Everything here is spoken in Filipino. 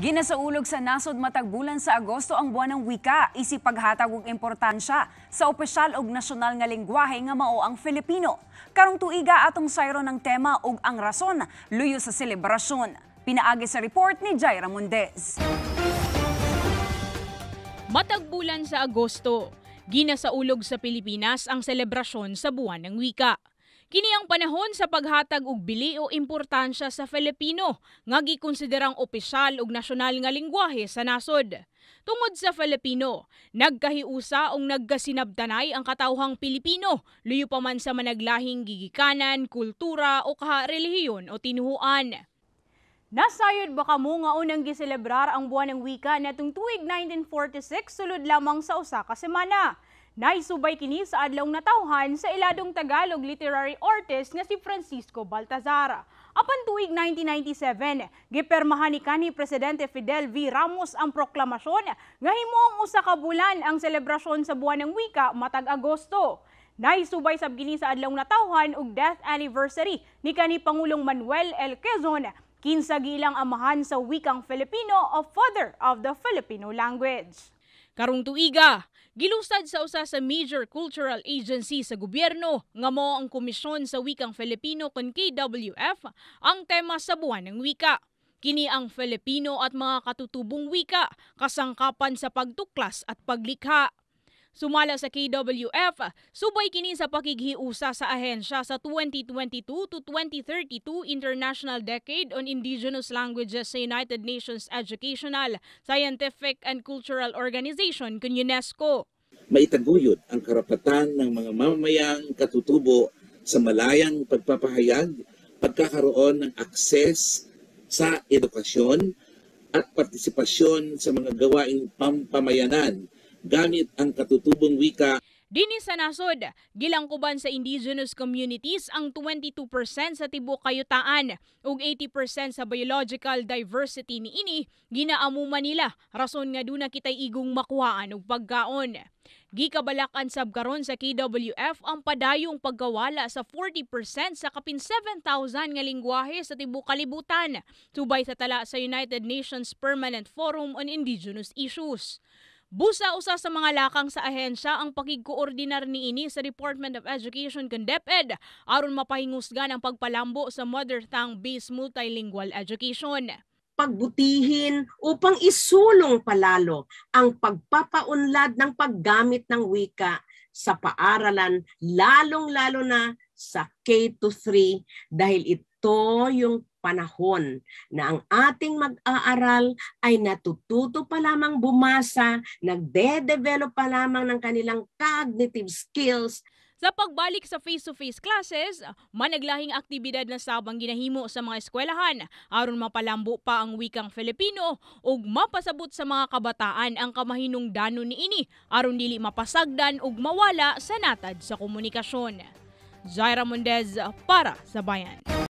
Ginasaulog sa nasod matagbulan sa Agosto ang buwan ng wika, isip paghatag og importansya sa opisyal og nasyonal nga lengguwahe nga mao ang Filipino. Karong tuiga atong sayro ng tema ug ang rason luyo sa selebrasyon. Pinaagi sa report ni Jaira Mundez. Matagbulan sa Agosto, ginasaulog sa Pilipinas ang selebrasyon sa buwan ng wika. Kini ang panahon sa paghatag og bili o importansya sa Filipino nga gikonsiderang opisyal og nasyonal nga lingwahe sa nasod. Tungod sa Filipino, nagkahiusa ang nagkasinabtanay ang katawhang Pilipino, luyo pa man sa managlahing gigikanan, kultura o kaha o tinuhuan. Nasayod baka mo nga unang giselebrar ang buwan ng wika na tuig 1946 sulod lamang sa usa ka semana. Naisubay kini sa adlaw natawhan sa iladong Tagalog literary artist nga si Francisco Baltazar. Apan tuig 1997, gipermahan ni kani Presidente Fidel V. Ramos ang proklamasyon nga himong usa ka bulan ang selebrasyon sa buwan ng wika matag Agosto. Naisubay sab kini sa adlaw natawhan og death anniversary ni kani Pangulong Manuel L. Quezon, kinsa gilang amahan sa wikang Filipino of Father of the Filipino Language. Karong tuiga, gilusad sa usa sa major cultural agency sa gobyerno nga mao ang Komisyon sa Wikang Filipino kon KWF ang tema sa buwan ng wika. Kini ang Filipino at mga katutubong wika, kasangkapan sa pagtuklas at paglikha. Sumala sa KWF, subay kini sa pakighiusa sa ahensya sa 2022 to 2032 International Decade on Indigenous Languages sa United Nations Educational, Scientific and Cultural Organization kun UNESCO. Maitaguyod ang karapatan ng mga mamamayang katutubo sa malayang pagpapahayag, pagkakaroon ng akses sa edukasyon at partisipasyon sa mga gawaing pampamayanan gamit ang katutubong wika. Dini sa nasod, gilangkuban sa indigenous communities ang 22% sa tibok kayutaan ug 80% sa biological diversity ni ini ginaamuma nila rason nga duna kitay igong makuhaan og pagkaon. Gikabalakan sab karon sa KWF ang padayong paggawala sa 40% sa kapin 7,000 nga lingguwahe sa tibuok kalibutan subay sa tala sa United Nations Permanent Forum on Indigenous Issues. Busa usa sa mga lakang sa ahensya ang pakigkoordinar niini sa Department of Education kan DepEd aron mapahingusgan ang pagpalambo sa mother tongue based multilingual education pagbutihin upang isulong palalo ang pagpapaunlad ng paggamit ng wika sa paaralan lalong-lalo na sa K to 3 dahil ito yung panahon na ang ating mag-aaral ay natututo pa lamang bumasa, nagde-develop pa lamang ng kanilang cognitive skills. Sa pagbalik sa face-to-face classes, managlahing aktibidad na sabang ginahimo sa mga eskwelahan aron mapalambo pa ang wikang Filipino ug mapasabot sa mga kabataan ang kamahinong danon niini aron dili mapasagdan ug mawala sa natad sa komunikasyon. Zaira Mendez para sa Bayan.